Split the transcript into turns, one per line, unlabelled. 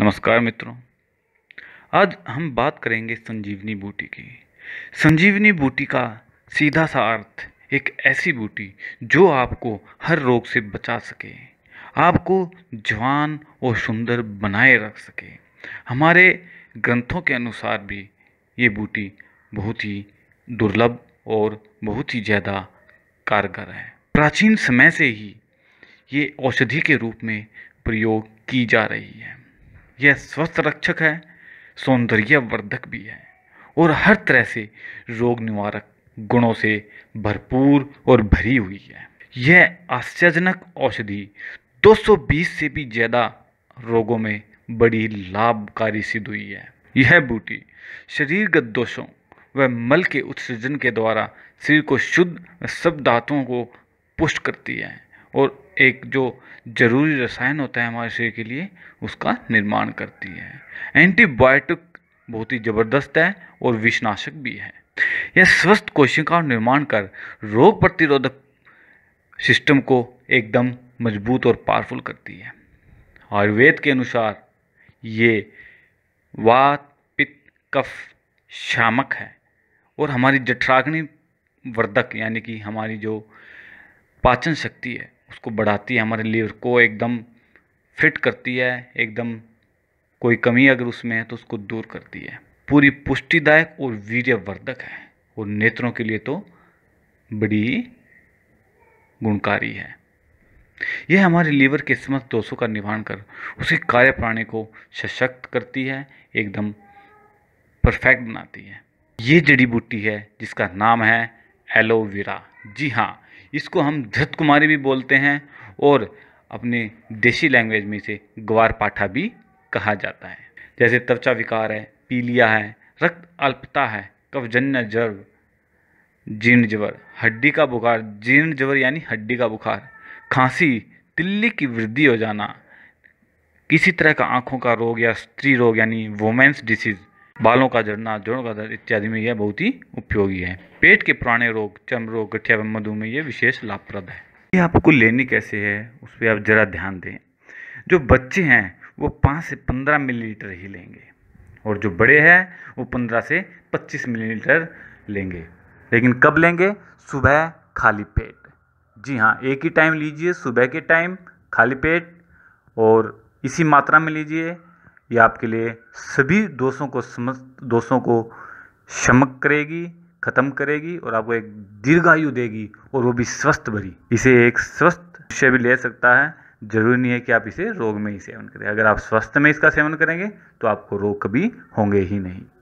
नमस्कार मित्रों आज हम बात करेंगे संजीवनी बूटी की संजीवनी बूटी का सीधा सा अर्थ एक ऐसी बूटी जो आपको हर रोग से बचा सके आपको जवान और सुंदर बनाए रख सके हमारे ग्रंथों के अनुसार भी ये बूटी बहुत ही दुर्लभ और बहुत ही ज़्यादा कारगर है प्राचीन समय से ही ये औषधि के रूप में प्रयोग की जा रही है यह स्वस्थ रक्षक है सौंदर्यवर्धक भी है और हर तरह से रोग निवारक गुणों से भरपूर और भरी हुई है यह आश्चर्यजनक औषधि 220 से भी ज़्यादा रोगों में बड़ी लाभकारी सिद्ध हुई है यह बूटी शरीरगत दोषों व मल के उत्सर्जन के द्वारा शरीर को शुद्ध सब धातुओं को पुष्ट करती है और एक जो ज़रूरी रसायन होता है हमारे शरीर के लिए उसका निर्माण करती है एंटीबायोटिक बहुत ही ज़बरदस्त है और विषनाशक भी है यह स्वस्थ कोशिकाओं निर्माण कर रोग प्रतिरोधक सिस्टम को एकदम मजबूत और पावरफुल करती है आयुर्वेद के अनुसार ये वात पित्त कफ शामक है और हमारी जठराग्नि वर्धक यानी कि हमारी जो पाचन शक्ति है उसको बढ़ाती है हमारे लीवर को एकदम फिट करती है एकदम कोई कमी अगर उसमें है तो उसको दूर करती है पूरी पुष्टिदायक और वीर्यवर्धक है और नेत्रों के लिए तो बड़ी गुणकारी है यह हमारे लीवर के समस्त दोषों का निवारण कर उसी कार्य प्राणी को सशक्त करती है एकदम परफेक्ट बनाती है ये जड़ी बूटी है जिसका नाम है एलोवेरा जी हाँ इसको हम धृत कुमारी भी बोलते हैं और अपने देशी लैंग्वेज में इसे ग्वार पाठा भी कहा जाता है जैसे त्वचा विकार है पीलिया है रक्त अल्पता है कवजन्य जर्व जीर्ण जवर हड्डी का बुखार जीर्ण जवर यानी हड्डी का बुखार खांसी तिल्ली की वृद्धि हो जाना किसी तरह का आँखों का रोग या स्त्री रोग यानी वोमेंस डिसीज़ बालों का झड़ना जोड़ों का दर्द इत्यादि में यह बहुत ही उपयोगी है पेट के पुराने रोग चर्म रोग गठिया एवं मधुमेह यह विशेष लाभप्रद है ये आपको लेनी कैसे है उस पर आप ज़रा ध्यान दें जो बच्चे हैं वो पाँच से पंद्रह मिलीलीटर ही लेंगे और जो बड़े हैं वो पंद्रह से पच्चीस मिलीलीटर लेंगे लेकिन कब लेंगे सुबह खाली पेट जी हाँ एक ही टाइम लीजिए सुबह के टाइम खाली पेट और इसी मात्रा में लीजिए ये आपके लिए सभी दोषों को समस्त दोषों को शमक करेगी ख़त्म करेगी और आपको एक दीर्घायु देगी और वो भी स्वस्थ भरी इसे एक स्वस्थ मनुष्य भी ले सकता है जरूरी नहीं है कि आप इसे रोग में ही सेवन करें अगर आप स्वस्थ में इसका सेवन करेंगे तो आपको रोग कभी होंगे ही नहीं